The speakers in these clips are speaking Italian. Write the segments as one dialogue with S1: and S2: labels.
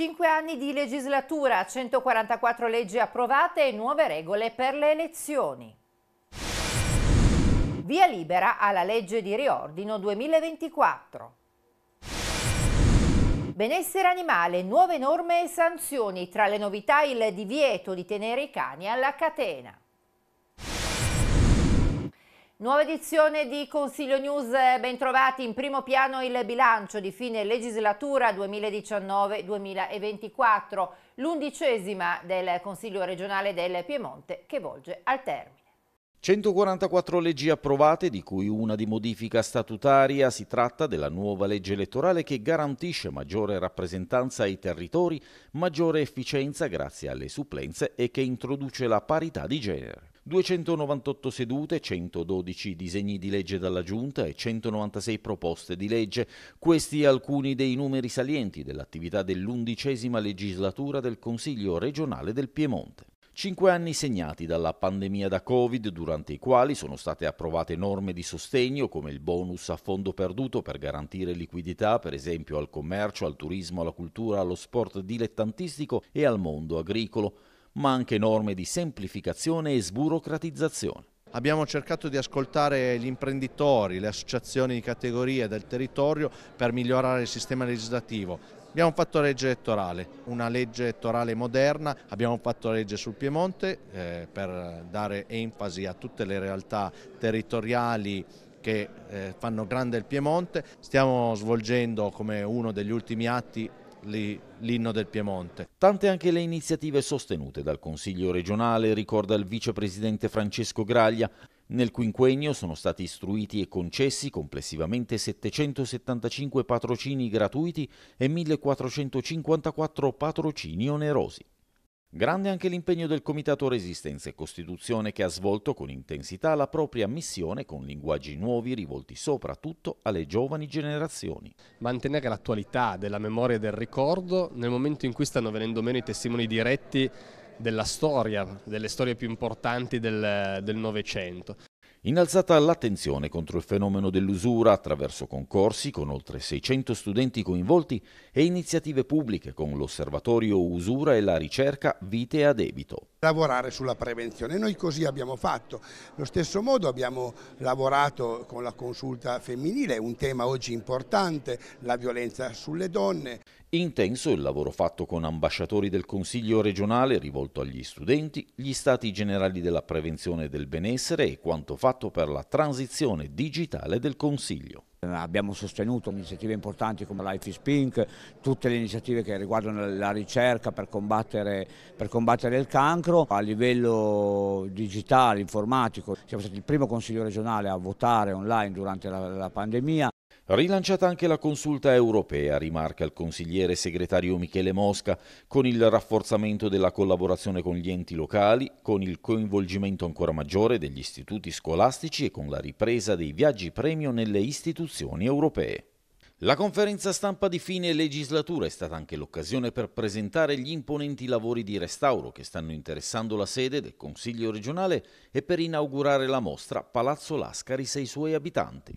S1: 5 anni di legislatura, 144 leggi approvate e nuove regole per le elezioni. Via libera alla legge di riordino 2024. Benessere animale, nuove norme e sanzioni, tra le novità il divieto di tenere i cani alla catena. Nuova edizione di Consiglio News, eh, bentrovati in primo piano il bilancio di fine legislatura 2019-2024, l'undicesima del Consiglio regionale del Piemonte che volge al termine.
S2: 144 leggi approvate, di cui una di modifica statutaria, si tratta della nuova legge elettorale che garantisce maggiore rappresentanza ai territori, maggiore efficienza grazie alle supplenze e che introduce la parità di genere. 298 sedute, 112 disegni di legge dalla Giunta e 196 proposte di legge, questi alcuni dei numeri salienti dell'attività dell'undicesima legislatura del Consiglio regionale del Piemonte. Cinque anni segnati dalla pandemia da Covid, durante i quali sono state approvate norme di sostegno come il bonus a fondo perduto per garantire liquidità, per esempio al commercio, al turismo, alla cultura, allo sport dilettantistico e al mondo agricolo ma anche norme di semplificazione e sburocratizzazione. Abbiamo cercato di ascoltare gli imprenditori, le associazioni di categoria del territorio per migliorare il sistema legislativo. Abbiamo fatto legge elettorale, una legge elettorale moderna, abbiamo fatto legge sul Piemonte eh, per dare enfasi a tutte le realtà territoriali che eh, fanno grande il Piemonte. Stiamo svolgendo come uno degli ultimi atti l'inno del Piemonte. Tante anche le iniziative sostenute dal Consiglio regionale, ricorda il vicepresidente Francesco Graglia. Nel quinquennio sono stati istruiti e concessi complessivamente 775 patrocini gratuiti e 1454 patrocini onerosi. Grande anche l'impegno del Comitato Resistenza e Costituzione che ha svolto con intensità la propria missione con linguaggi nuovi rivolti soprattutto alle giovani generazioni. Mantenere l'attualità della memoria e del ricordo nel momento in cui stanno venendo meno i testimoni diretti della storia, delle storie più importanti del Novecento. Innalzata l'attenzione contro il fenomeno dell'usura attraverso concorsi con oltre 600 studenti coinvolti e iniziative pubbliche con l'osservatorio Usura e la ricerca Vite a debito. Lavorare sulla prevenzione, noi così abbiamo fatto. Lo stesso modo abbiamo lavorato con la consulta femminile, un tema oggi importante, la violenza sulle donne. Intenso il lavoro fatto con ambasciatori del Consiglio regionale rivolto agli studenti, gli stati generali della prevenzione del benessere e quanto fatto per la transizione digitale del Consiglio. Abbiamo sostenuto iniziative importanti come Life is Pink, tutte le iniziative che riguardano la ricerca per combattere, per combattere, il cancro. A livello digitale, informatico, siamo stati il primo Consiglio regionale a votare online durante la, la pandemia. Rilanciata anche la consulta europea, rimarca il consigliere segretario Michele Mosca, con il rafforzamento della collaborazione con gli enti locali, con il coinvolgimento ancora maggiore degli istituti scolastici e con la ripresa dei viaggi premio nelle istituzioni europee. La conferenza stampa di fine legislatura è stata anche l'occasione per presentare gli imponenti lavori di restauro che stanno interessando la sede del Consiglio regionale e per inaugurare la mostra Palazzo Lascari e i suoi abitanti.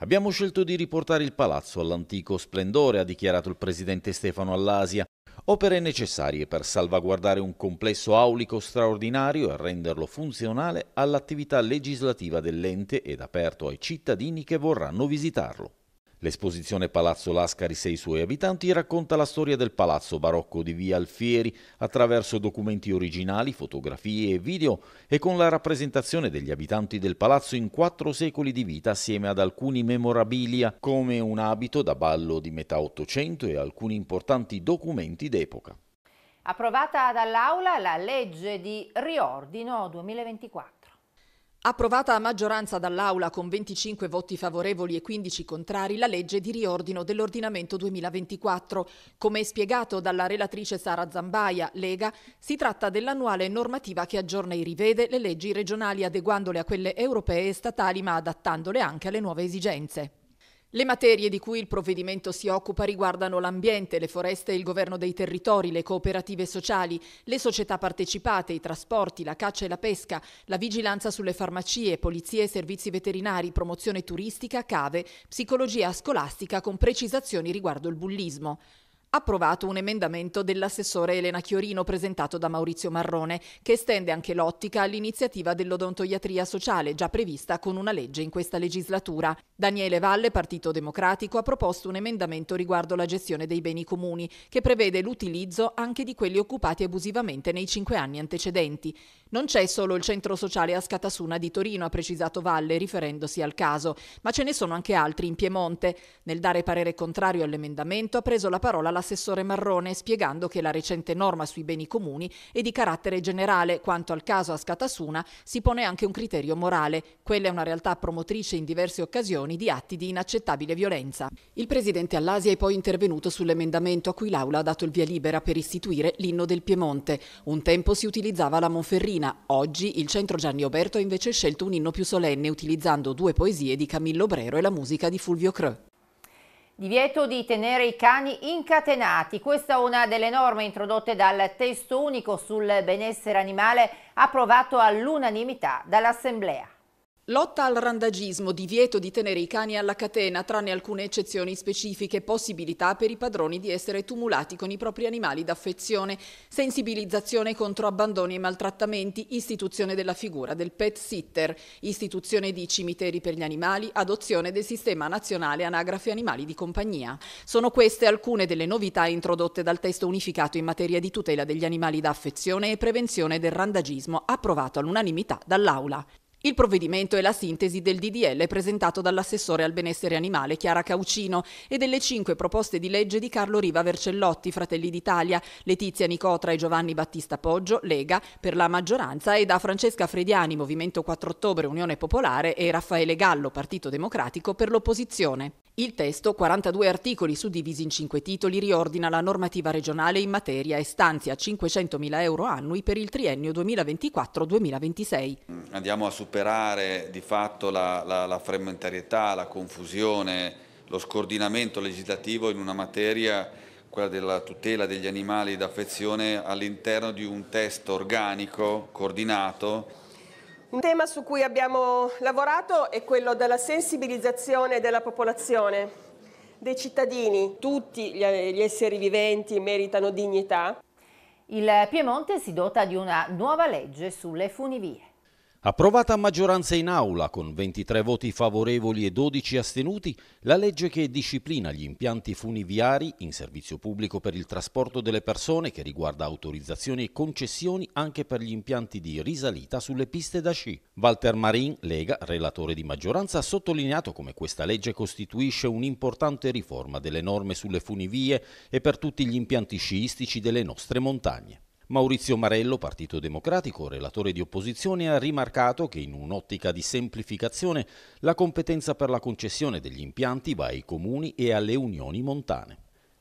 S2: Abbiamo scelto di riportare il palazzo all'antico splendore, ha dichiarato il presidente Stefano Allasia. Opere necessarie per salvaguardare un complesso aulico straordinario e renderlo funzionale all'attività legislativa dell'ente ed aperto ai cittadini che vorranno visitarlo. L'esposizione Palazzo Lascari e i suoi abitanti racconta la storia del palazzo barocco di Via Alfieri attraverso documenti originali, fotografie e video e con la rappresentazione degli abitanti del palazzo in quattro secoli di vita assieme ad alcuni memorabilia come un abito da ballo di metà Ottocento e alcuni importanti documenti
S3: d'epoca.
S1: Approvata dall'Aula la legge di riordino
S3: 2024. Approvata a maggioranza dall'Aula con 25 voti favorevoli e 15 contrari la legge di riordino dell'ordinamento 2024. Come spiegato dalla relatrice Sara Zambaia, Lega, si tratta dell'annuale normativa che aggiorna e rivede le leggi regionali adeguandole a quelle europee e statali ma adattandole anche alle nuove esigenze. Le materie di cui il provvedimento si occupa riguardano l'ambiente, le foreste, il governo dei territori, le cooperative sociali, le società partecipate, i trasporti, la caccia e la pesca, la vigilanza sulle farmacie, polizie e servizi veterinari, promozione turistica, cave, psicologia scolastica con precisazioni riguardo il bullismo approvato un emendamento dell'assessore Elena Chiorino presentato da Maurizio Marrone, che estende anche l'ottica all'iniziativa dell'odontoiatria sociale già prevista con una legge in questa legislatura. Daniele Valle, Partito Democratico, ha proposto un emendamento riguardo la gestione dei beni comuni, che prevede l'utilizzo anche di quelli occupati abusivamente nei cinque anni antecedenti. Non c'è solo il centro sociale a Scatasuna di Torino, ha precisato Valle, riferendosi al caso, ma ce ne sono anche altri in Piemonte. Nel dare parere contrario all'emendamento ha preso la parola la l'assessore Marrone spiegando che la recente norma sui beni comuni è di carattere generale, quanto al caso a Scatasuna si pone anche un criterio morale. Quella è una realtà promotrice in diverse occasioni di atti di inaccettabile violenza. Il presidente Allasi è poi intervenuto sull'emendamento a cui l'Aula ha dato il via libera per istituire l'inno del Piemonte. Un tempo si utilizzava la Monferrina, oggi il centro Gianni Oberto ha invece scelto un inno più solenne utilizzando due poesie di Camillo Brero e la musica di Fulvio Creux.
S1: Divieto di tenere i cani incatenati, questa è una delle norme introdotte dal testo unico sul benessere animale approvato
S3: all'unanimità dall'Assemblea. Lotta al randagismo, divieto di tenere i cani alla catena, tranne alcune eccezioni specifiche, possibilità per i padroni di essere tumulati con i propri animali d'affezione, sensibilizzazione contro abbandoni e maltrattamenti, istituzione della figura del pet sitter, istituzione di cimiteri per gli animali, adozione del sistema nazionale anagrafe animali di compagnia. Sono queste alcune delle novità introdotte dal testo unificato in materia di tutela degli animali d'affezione e prevenzione del randagismo, approvato all'unanimità dall'Aula. Il provvedimento è la sintesi del DDL presentato dall'assessore al benessere animale Chiara Caucino e delle cinque proposte di legge di Carlo Riva Vercellotti, Fratelli d'Italia, Letizia Nicotra e Giovanni Battista Poggio, Lega, per la maggioranza e da Francesca Frediani, Movimento 4 Ottobre, Unione Popolare e Raffaele Gallo, Partito Democratico, per l'opposizione. Il testo, 42 articoli suddivisi in 5 titoli, riordina la normativa regionale in materia e stanzia 500.000 euro annui per il triennio 2024-2026.
S2: Mm, andiamo a superare di fatto la, la, la frammentarietà, la confusione, lo scordinamento legislativo in una materia, quella della tutela degli animali d'affezione, all'interno di un testo organico, coordinato,
S3: un tema su cui abbiamo lavorato è quello della sensibilizzazione della popolazione, dei cittadini. Tutti gli esseri viventi meritano dignità.
S1: Il Piemonte si dota di una nuova legge sulle funivie.
S2: Approvata a maggioranza in aula con 23 voti favorevoli e 12 astenuti, la legge che disciplina gli impianti funiviari in servizio pubblico per il trasporto delle persone che riguarda autorizzazioni e concessioni anche per gli impianti di risalita sulle piste da sci. Walter Marin, Lega, relatore di maggioranza, ha sottolineato come questa legge costituisce un'importante riforma delle norme sulle funivie e per tutti gli impianti sciistici delle nostre montagne. Maurizio Marello, Partito Democratico, relatore di opposizione, ha rimarcato che in un'ottica di semplificazione la competenza per la concessione degli impianti va ai comuni e alle unioni montane.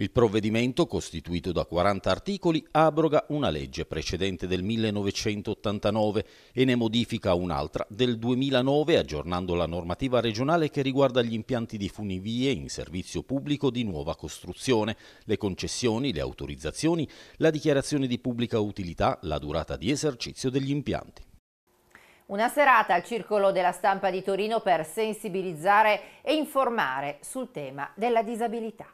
S2: Il provvedimento, costituito da 40 articoli, abroga una legge precedente del 1989 e ne modifica un'altra del 2009 aggiornando la normativa regionale che riguarda gli impianti di funivie in servizio pubblico di nuova costruzione, le concessioni, le autorizzazioni, la dichiarazione di pubblica utilità, la durata di esercizio degli impianti.
S1: Una serata al Circolo della Stampa di Torino per sensibilizzare e informare
S3: sul tema della disabilità.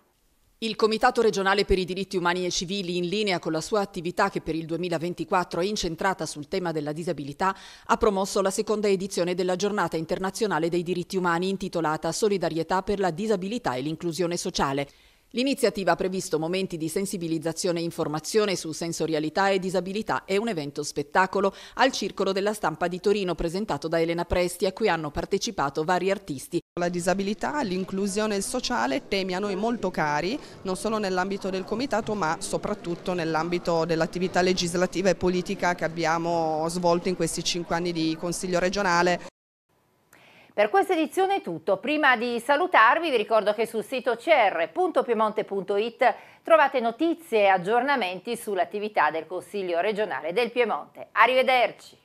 S3: Il Comitato regionale per i diritti umani e civili, in linea con la sua attività che per il 2024 è incentrata sul tema della disabilità, ha promosso la seconda edizione della Giornata internazionale dei diritti umani intitolata Solidarietà per la disabilità e l'inclusione sociale. L'iniziativa ha previsto momenti di sensibilizzazione e informazione su sensorialità e disabilità e un evento spettacolo al Circolo della Stampa di Torino presentato da Elena Presti a cui hanno partecipato vari artisti la disabilità, l'inclusione sociale, temi a noi molto cari, non solo nell'ambito del Comitato ma soprattutto nell'ambito dell'attività legislativa e politica che abbiamo svolto in questi cinque anni di Consiglio regionale. Per questa edizione è tutto. Prima di salutarvi
S1: vi ricordo che sul sito cr.piemonte.it trovate notizie e aggiornamenti sull'attività del Consiglio regionale del Piemonte. Arrivederci!